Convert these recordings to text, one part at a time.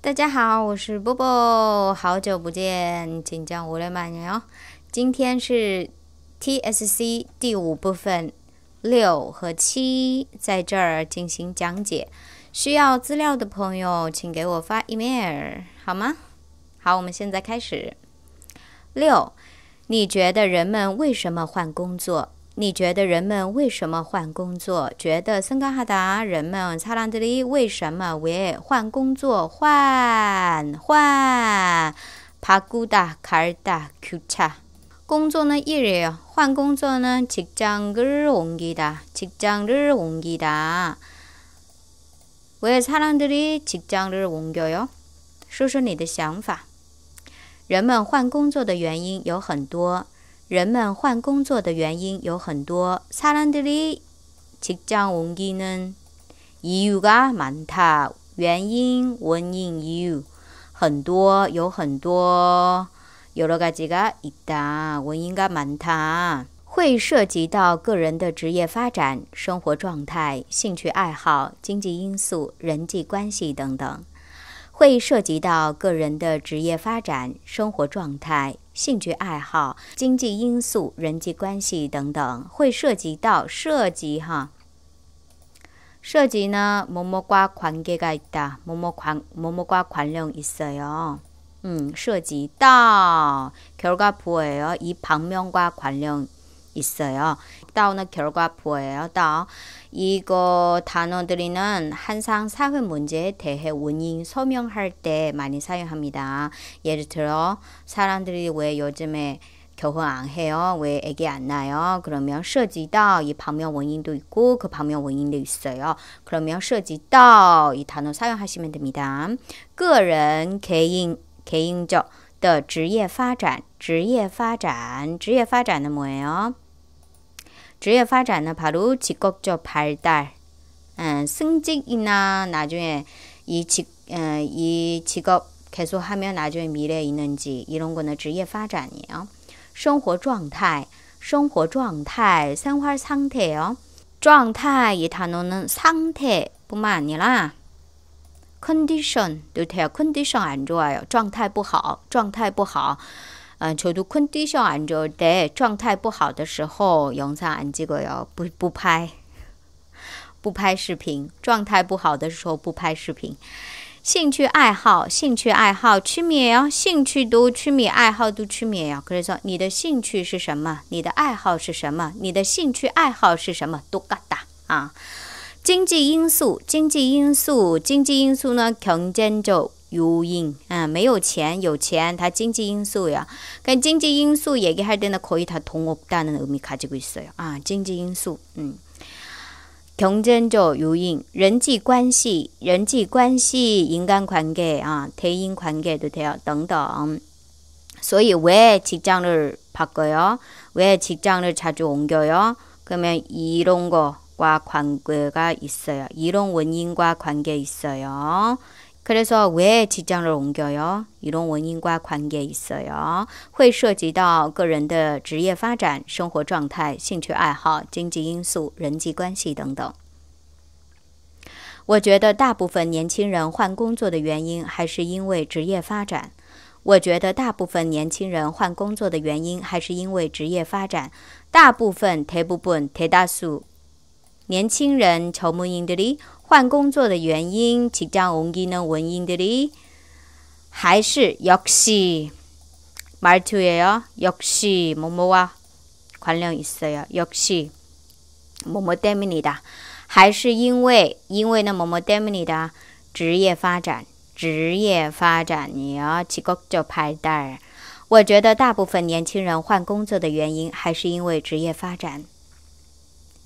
大家好，我是波波，好久不见，请叫我列满人哦。今天是 T S C 第五部分六和七，在这儿进行讲解。需要资料的朋友，请给我发 email 好吗？好，我们现在开始。六，你觉得人们为什么换工作？你觉得人们为什么换工作？觉得森高哈达人们擦浪这里为什么为换工作换换帕古达卡尔达丘差工作呢？一日换工作呢？职장을옮기 다， 职장을옮기 다。 왜사람들이직장을옮겨 요？ 说说你的想法。人们换工作的原因有很多。人们换工作的原因有很多。萨兰德里，七张文伊呢？伊有噶蛮多原因。文伊有很多，有很多有了个几个伊哒。文伊噶蛮多，会涉及到个人的职业发展、生活状态、兴趣爱好、经济因素、人际关系等等。会涉及到个人的职业发展、生活状态。兴趣爱好、经济因素、人际关系等等，会涉及到涉及哈，涉及呢，某某关关系的，某某关某某关关联在的，嗯，涉及到结果不？哎呦，一方面关关联在到呢结果不？哎呦，到。 이거 단어들이는 항상 사회 문제에 대해 원인 설명할 때 많이 사용합니다. 예를 들어 사람들이 왜 요즘에 결혼 안 해요? 왜 애기 안 나요? 그러면 涉及到이 방면 원인도 있고 그 방면 원인도 있어요. 그러면 涉及到이 단어 사용하시면 됩니다. 个人 개인 개인적 的职业发展职业发展职业发展은 뭐예요? 职业发展呢 바로 직업적 발달, 음, 승직이나 나중에 이 직, 음, 이 직업 계속하면 나중에 미래에 있는지 이런 거는 직업 发展이에요. 生活状态,生活状态, 생활 상태예요. 状态이 단어는 상태뿐만 아니라 컨디션도 돼요. 컨디션 안 좋아요. 状态不好,状态不好.嗯，就都困地下按着，对，状态不好的时候，用啥？你这个要不不拍，不拍视频。状态不好的时候不拍视频。兴趣爱好，兴趣爱好，痴迷哦，兴趣都痴迷，爱好都痴迷啊！可以说，你的兴趣是什么？你的爱好是什么？你的兴趣爱好是什么？都嘎达啊！经济因素，经济因素，经济因素呢？竞争就。 요인 아, 没有钱有钱다경제인수야그러니까경제인수얘기할때는거의다동없다는의미가지고있어요아경제인수 음。 경쟁적 요인, 人际关系,人际关系, 인간관계, 아, 대인관계도 돼요, 등등. 所以왜 직장을 바꿔요? 왜 직장을 자주 옮겨요? 그러면 이런 거와 관계가 있어요. 이런 원인과 관계 있어요. 可以说，为什么讲了容易哟？一种原因挂关键意思哟，会涉及到个人的职业发展、生活状态、兴趣爱好、经济因素、人际关系等等。我觉得大部分年轻人换工作的原因还是因为职业发展。我觉得大部分年轻人换工作的原因还是因为职业发展。大部分大部分大多数年轻人愁木因得哩。换工作的原因，即将容易能问因的哩，还是역시말투에요역시뭐뭐 야， 광량있어요역시뭐뭐때문에 다， 还是因为因为呢某某때문에的，职业发展职业发展，요지금就派 단， 我觉得大部分年轻人换工作的原因还是因为职业发展。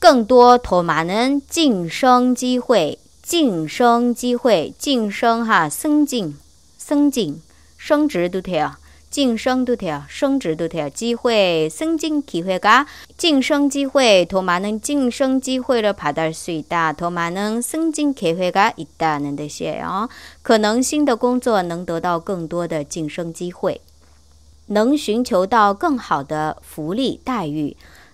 更多托马能晋升机会，晋升机会，晋升哈，升进、升进、升职都得啊，晋升都得啊，升职都得啊，机会、升进机会噶，晋升机会托马能晋升机会了，爬得水大，托马能升进机会噶，一旦能的些啊，可能新的工作能得到更多的晋升机会，能寻求到更好的福利待遇。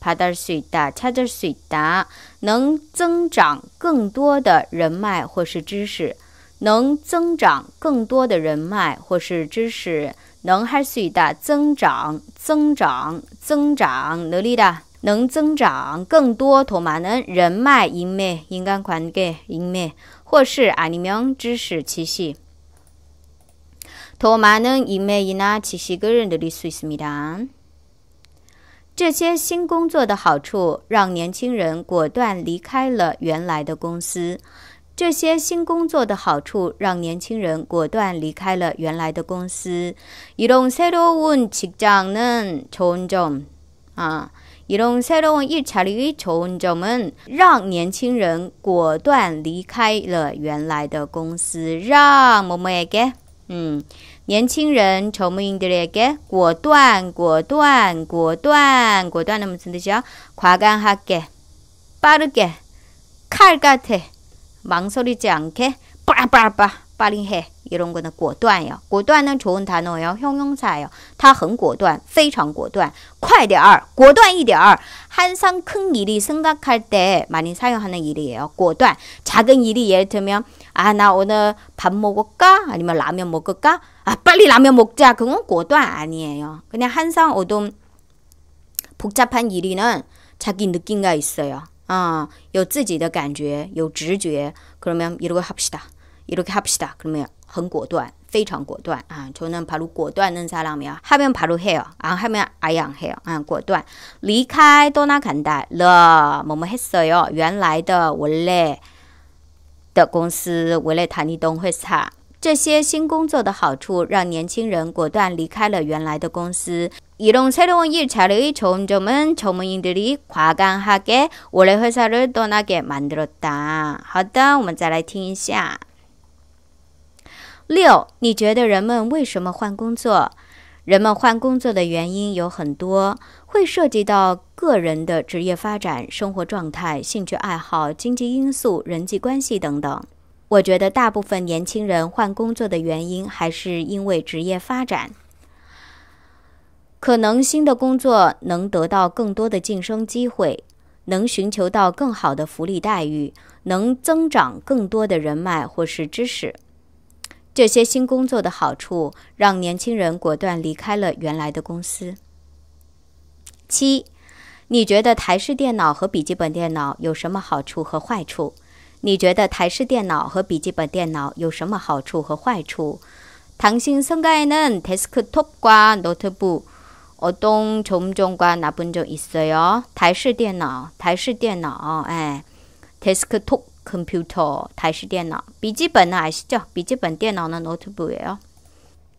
爬点水哒，踩点水哒，能增长更多的人脉或是知识，能增长更多的人脉或是知识，能还是哒增长，增长，增长能力的，能增长更多托马能人脉人脉，人脉宽的人脉，或是阿尼名知识体系。托马能人脉이나지식을늘릴수있습니다这些新工作的好处让年轻人果断离开了原来的公司。这些新工作的好处让年轻人果断离开了原来的公司。이런새로운직장은좋은점아이런새로운일처리의좋은점은让年轻人果断离开了原来的公司。让么么耶给，嗯。年轻人, 저무인들에게 고또한, 고또한, 고또한, 고또한은 무슨 뜻이야? 과감하게, 빠르게, 칼 같아, 망설이지 않게, 빠빠빠, 빨리 해. 이런 거는 果断요. 果断은 좋은 단어예요. 형용사예요. 他很果断,非常果断.快点儿,果断一点儿. 항상 큰 일이 생각할 때 많이 사용하는 일이에요. 果断. 작은 일이 예를 들면 아, 나 오늘 밥 먹을까? 아니면 라면 먹을까? 아, 빨리 라면 먹자. 그건 고도 아니에요. 그냥 항상 어둠 복잡한 일이는 자기 느낌과 있어요. 어, 有自己的感觉,有直觉. 그러면 이렇게 합시다. 이렇게 합시다. 그러면 很果断,非常果断. 아, 저는 바로 果断은 사람이요. 하면 바로 해요. 안 아, 하면 아예 해요. 아, 果断.离开, 떠나간다. 了, 뭐뭐 했어요. 原来的, 원래. 的公司维雷塔尼东会社，这些新工作的好处让年轻人果断离开了原来的公司。이런새로운일자리로점점은젊은이들이과감하게옛회사를떠나게만들었다好的，我们再来听一下。六，你觉得人们为什么换工作？人们换工作的原因有很多。会涉及到个人的职业发展、生活状态、兴趣爱好、经济因素、人际关系等等。我觉得大部分年轻人换工作的原因还是因为职业发展，可能新的工作能得到更多的晋升机会，能寻求到更好的福利待遇，能增长更多的人脉或是知识。这些新工作的好处让年轻人果断离开了原来的公司。七，你觉得台式电脑和笔记本电脑有什么好处和坏处？你觉得台式电脑和笔记本电脑有什么好处和坏处？당신생각에는데스크톱과노트북어떤종종과나분좀있어요台式电脑，台式电脑，哎，computer，台式电脑，笔记本呢，还是叫笔记本电脑呢，n o t 노트북이 요？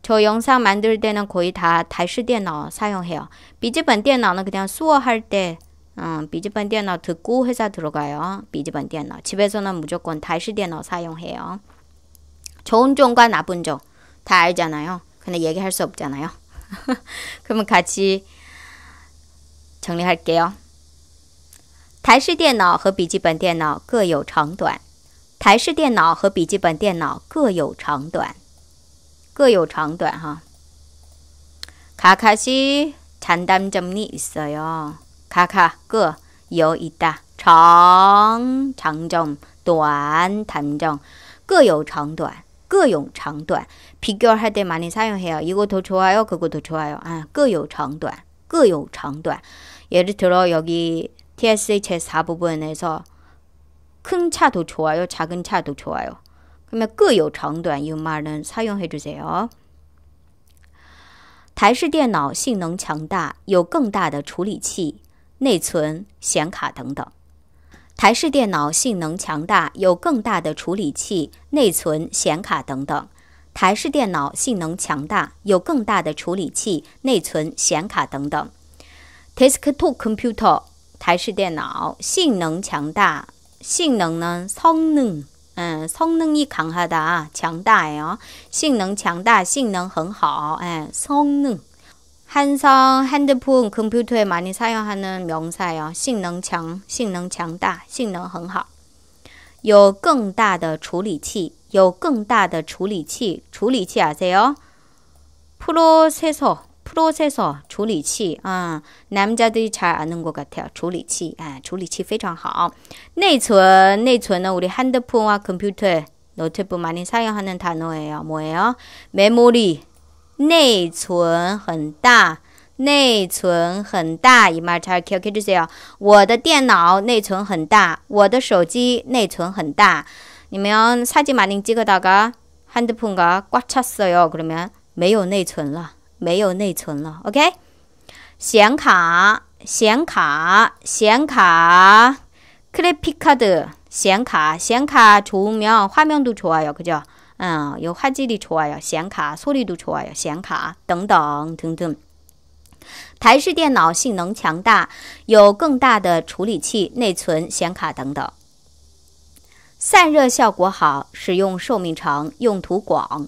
저 영상 만들 때는 거의 다 다시 电脑 사용해요. 비지번 电脑는 그냥 수어할 때 어, 비지번电脑 듣고 회사 들어가요. 비지번电脑. 집에서는 무조건 다시 电脑 사용해요. 좋은 종과 나쁜 종 다 알잖아요. 근데 얘기할 수 없잖아요. 그러면 같이 정리할게요. 다시 电脑和비지번电脑各有长短。台式电脑和笔记本电脑各有长短。 各有长短哈。가카시 잔담점이 있어요. 가카 끄 그, 여, 있다. 정, 장점, 또한, 단정. 各有长短,各有长短. 비교할 때 많이 사용해요. 이것도 좋아요, 그것도 좋아요. 아, 各有长短,各有长短. 예를 들어 여기 TSH 제4부분에서 큰 차도 좋아요, 작은 차도 좋아요. 那么各有长短，有矛盾，差用很多些哦。台式电脑性能强大，有更大的处理器、内存、显卡等等。台式电脑性能强大，有更大的处理器、内存、显卡等等。台式电脑性能强大，有更大的处理器、内存、显卡等等。Task two computer，台式电脑性能强大，性能呢，strong。 嗯，성능이 강하다, 强大예요. 性能强大,性能很好. 예, 성능. 한성, 핸드폰, 컴퓨터에 많이 사용하는 명사예요. 性能强,性能强大,性能很好.有更大的处理器,有更大的处理器,处理器 아세요? 프로세서, 프로세서 조리치 아 남자들이 잘 아는 것 같아요. 조리치 아조非常好.内存 내存은 우리 핸드폰과 컴퓨터 노트북 많이 사용하는 단어예요. 뭐예요? 메모리 내存 很大. 内存很大이 말잘 기억해 주세요. 我的电脑内存很大,我的手机内存很大.你们사진 많이 찍으다가 핸드폰과 꽉 찼어요. 그러면 没有内存了。没有内存了，OK？显卡、显卡、显卡，c l i p card，显卡、显卡，除描画面都外哟，可叫，嗯，有画质的，外哟，显卡，速率都外哟，显卡等等等等。台式电脑性能强大，有更大的处理器、内存、显卡等等，散热效果好，使用寿命长，用途广。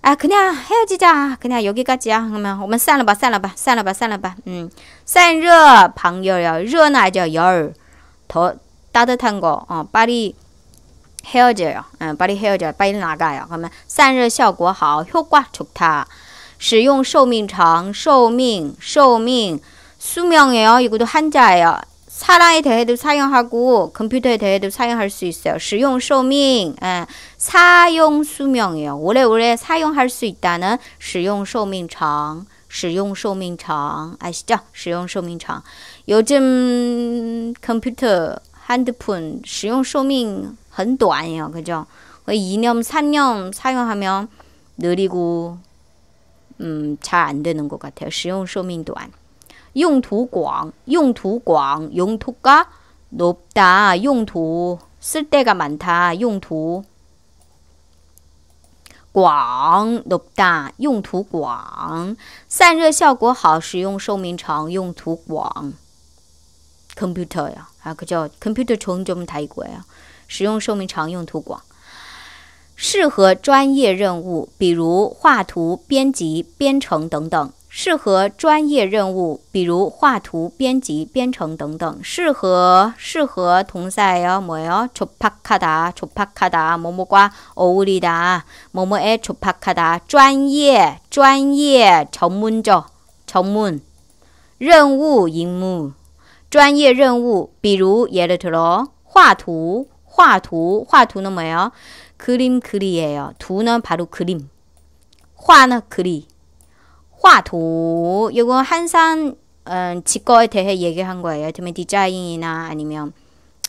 啊，肯定啊，还有几家啊，肯定还有给个几啊，我们我们散了吧，散了吧，散了吧，散了吧，嗯，散热朋友要热那叫幺二，它搭的太高啊，把你加热啊，嗯，把你加热，把你哪个呀，我们散热效果好，效果就它，使用寿命长，寿命寿命，塑料也要一个多汉家呀。 사랑에 대해도 사용하고 컴퓨터에 대해도 사용할 수 있어요. 사용 소명, 예, 사용 수명이요. 오래오래 사용할 수 있다는 사용 소명장, 사용 소명장 아시죠? 사용 소명장. 요즘 컴퓨터, 핸드폰 사용 소명 很短이요, 그죠? 2년, 3년 사용하면 느리고 음, 잘 안 되는 것 같아요. 사용 소명도 用途广，用途广，用途噶多大？用途用途广多大？用途广，散热效果好，使用寿命长，用途广。computer 呀，还可叫 computer 穷这么台一个使用寿命长，用途广，适合专业任务，比如画图、编辑、编程等等。 适合专业任务比如画图编辑编程等等适合适合同사예요뭐예요조팍하다조팍하다뭐뭐과어울리다뭐뭐에조팍하다专业专业전문죠전문任务임무专业任务比如예를들어画图画图画图는뭐예요그림그리예요두는바로그림画呢그리 화도 이건 항상 음, 직거에 대해 얘기한 거예요. 그러면 디자인이나 아니면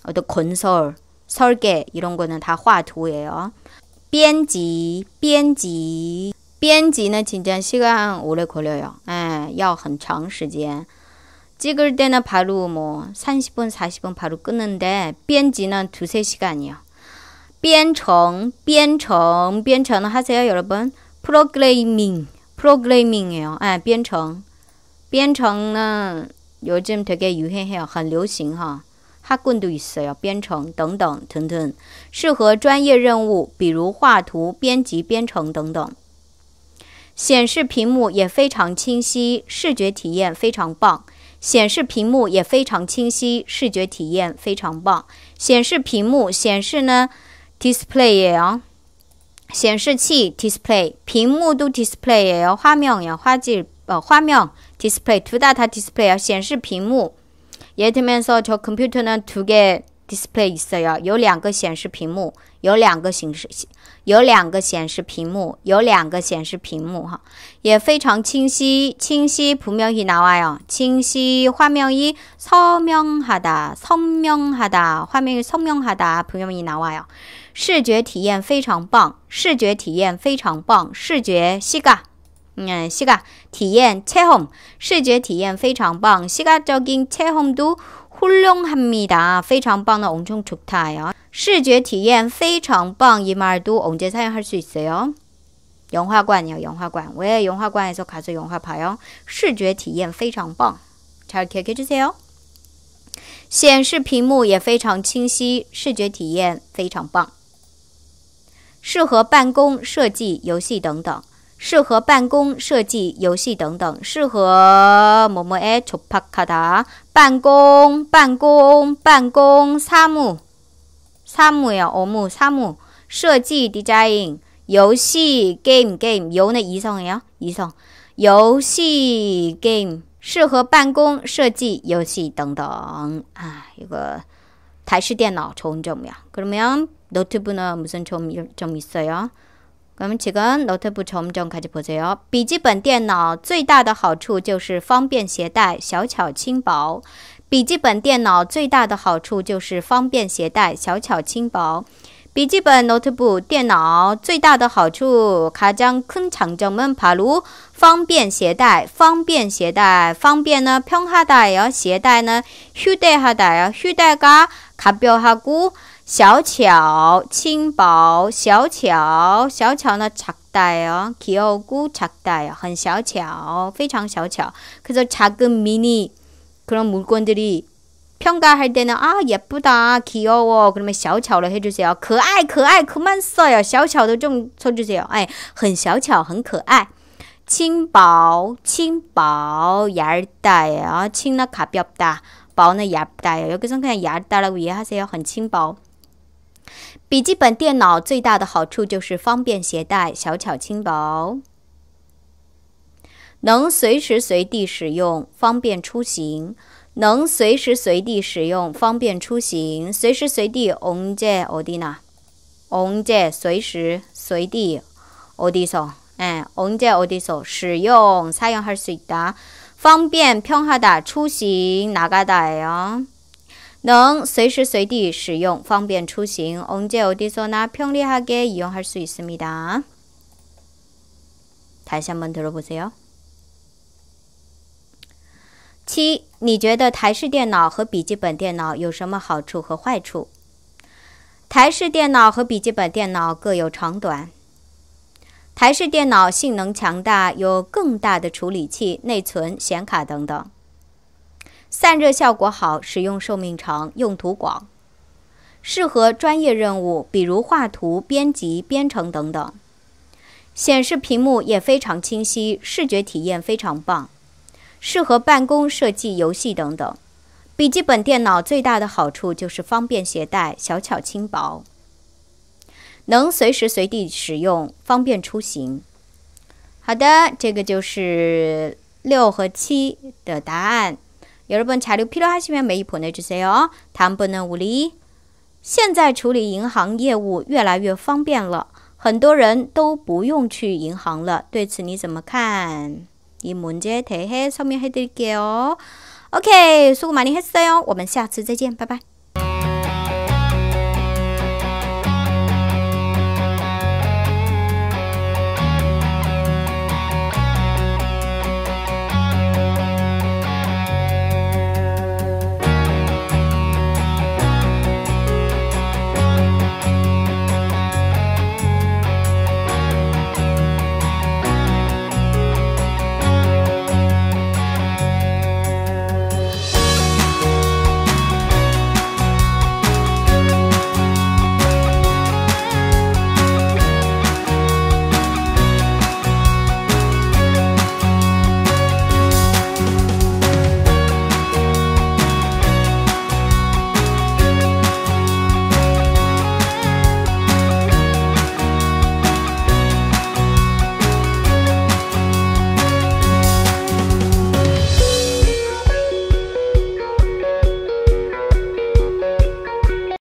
어떤 건설, 설계 이런 거는 다 화도예요. 编辑,编辑, 编辑는 진짜 시간 오래 걸려요. 要很长时间. 예, 찍을 때는 바로 뭐 30분, 40분 바로 끊는데编辑는 두세 시간이요. 编程,编程,编程 하세요, 여러분. 프로그래밍 Programming L，哦，哎，编程，编程呢，有这么别个些很很流行哈，它更多意思要编程等等等等，适合专业任务，比如画图、编辑、编程等等。显示屏幕也非常清晰，视觉体验非常棒。显示屏幕也非常清晰，视觉体验非常棒。显示屏幕显示呢，display 也啊。显示器 （display） 屏幕都 display 也要画面要画几呃画面 display，图大它 display 要显示屏幕。也前面说叫 computer 呢图个 display 色呀，有两个显示屏幕，有两个显示，有两个显示屏幕，有两个显示屏幕哈，也非常清晰清晰，图像一拿外哦，清晰画面一扫描哈哒，透明哈哒，画面一透明哈哒，图像一拿外哦。视觉体验非常棒，视觉体验非常棒，视觉시 각， 嗯，시 각， 体验체 험， 视觉体验非常棒，시각적인체험도훌륭합니 다， 非常棒的엄청좋다 요， 视觉体验非常棒，이말도언제사용할수있어 요？ 영화관 요， 영화 관， 왜영화관에서가서영화봐 요？ 视觉体验非常棒，잘기억해주세 요？ 显示屏幕也非常清晰，视觉体验非常棒。适合办公、设计、游戏等等。适合办公、设计、游戏等等。适合么么哎，抽帕卡达。办公、办公、办公，参谋，参谋呀，哦，参谋。设计 （design）、游戏 （game）、game，游呢移送呀，移送。游戏 （game） 适合办公、设计、游戏等等啊。一个台式电脑重整么样，可怎么样？n o t e b 무슨종종있어요我们去跟 n o t e b 같이보세요笔记本电脑最大的好处就是方便携带，小巧轻薄。笔记本电脑最大的好处就是方便携带，小巧轻薄。笔记本 notebook 电脑最大的好处，它将铿锵中们爬入方便携带，方便携带，方便呢，便哈达要携带呢，携带哈达呀，携带个，简便哈古。小巧,轻薄小巧, 小巧는 작다요. 귀여우고 작다요. 很小巧,非常小巧. 그래서 작은 미니 그런 물건들이 평가할 때는 아 예쁘다 귀여워 그러면 小巧로 해주세요. 可爱可爱 그만 써요. 小巧도 좀 써주세요. 아很小巧,很可爱.轻薄轻薄 예， 얇다예요. 칭나 가볍다, 薄는 얇다예요. 여기서 그냥 얇다라고 이해하세요. 很轻薄.笔记本电脑最大的好处就是方便携带，小巧轻薄，能随时随地使用，方便出行。能随时随地使用，方便出行。随时随地，o o n 언제어디 나， 언제随时随地，o 어디 서， 哎，언 d i 디서使用，사용할수있 다， 方便平下的出行，哪疙瘩呀？能随时随地使用，方便出行。언제어디서나편리하게이용할수있습니 다。 七，你觉得台式电脑和笔记本电脑有什么好处和坏处？台式电脑和笔记本电脑各有长短。台式电脑性能强大，有更大的处理器、内存、显卡等等。散热效果好，使用寿命长，用途广，适合专业任务，比如画图、编辑、编程等等。显示屏幕也非常清晰，视觉体验非常棒，适合办公、设计、游戏等等。笔记本电脑最大的好处就是方便携带，小巧轻薄，能随时随地使用，方便出行。好的，这个就是六和七的答案。 여러분 자료 필요하시면 메일 보내주세요. 다음 번은 우리 现在处理银行业务越来越方便了很多人都不用去银行了对此你怎么看이 문제 대해 설명해드릴게요. 오케이, 수고 많이 했어요. 我们下次再见，拜拜。